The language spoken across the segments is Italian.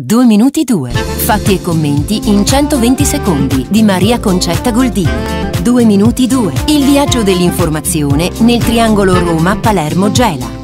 2 minuti 2. Fatti e commenti in 120 secondi di Maria Concetta Goldini. 2 minuti 2. Il viaggio dell'informazione nel triangolo Roma-Palermo-Gela.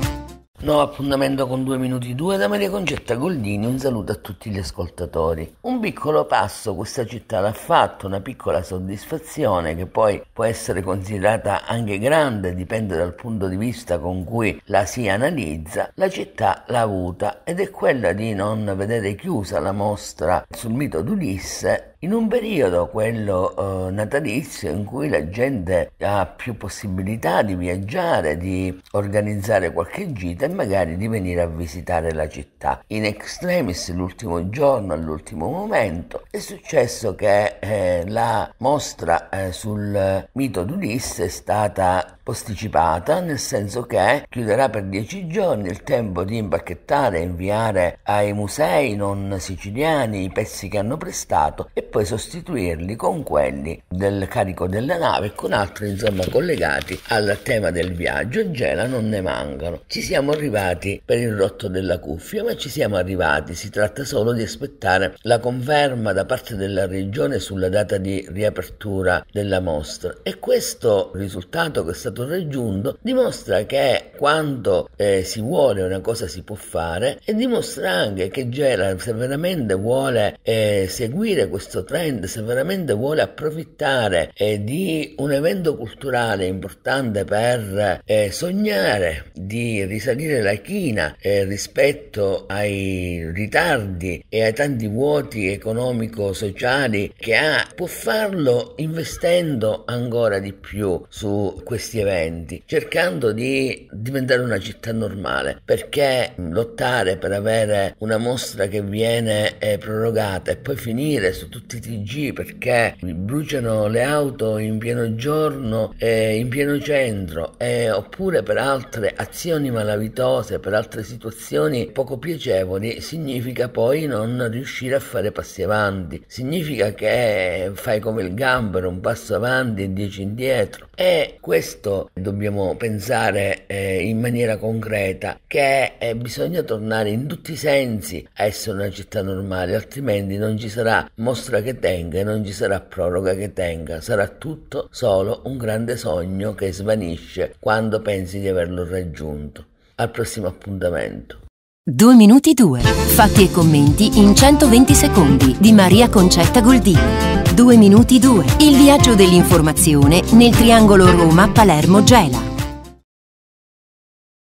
Nuovo appuntamento con 2 minuti 2 da Maria Concetta Goldini, un saluto a tutti gli ascoltatori. Un piccolo passo questa città l'ha fatto, una piccola soddisfazione che poi può essere considerata anche grande, dipende dal punto di vista con cui la si analizza, la città l'ha avuta ed è quella di non vedere chiusa la mostra sul mito d'Ulisse in un periodo, quello eh, natalizio, in cui la gente ha più possibilità di viaggiare, di organizzare qualche gita e magari di venire a visitare la città. In extremis, l'ultimo giorno, all'ultimo momento, è successo che eh, la mostra eh, sul mito d'Ulisse è stata posticipata, nel senso che chiuderà per dieci giorni il tempo di imbacchettare e inviare ai musei non siciliani i pezzi che hanno prestato e poi sostituirli con quelli del carico della nave e con altri insomma collegati al tema del viaggio in Gela non ne mancano ci siamo arrivati per il rotto della cuffia ma ci siamo arrivati si tratta solo di aspettare la conferma da parte della regione sulla data di riapertura della mostra e questo risultato che è stato raggiunto dimostra che quando eh, si vuole una cosa si può fare e dimostra anche che Gela se veramente vuole eh, seguire questo questo trend, se veramente vuole approfittare eh, di un evento culturale importante per eh, sognare di risalire la china eh, rispetto ai ritardi e ai tanti vuoti economico-sociali che ha, può farlo investendo ancora di più su questi eventi, cercando di diventare una città normale, perché lottare per avere una mostra che viene eh, prorogata e poi finire su tutto tutti i TG perché bruciano le auto in pieno giorno, eh, in pieno centro, eh, oppure per altre azioni malavitose, per altre situazioni poco piacevoli, significa poi non riuscire a fare passi avanti. Significa che fai come il gambero, un passo avanti e dieci indietro. E questo dobbiamo pensare eh, in maniera concreta, che eh, bisogna tornare in tutti i sensi a essere una città normale, altrimenti non ci sarà mostra mostra che tenga e non ci sarà proroga che tenga, sarà tutto solo un grande sogno che svanisce quando pensi di averlo raggiunto. Al prossimo appuntamento. 2 minuti 2. Fatti e commenti in 120 secondi di Maria Concetta Goldini. 2 minuti 2. Il viaggio dell'informazione nel triangolo Roma-Palermo-Gela.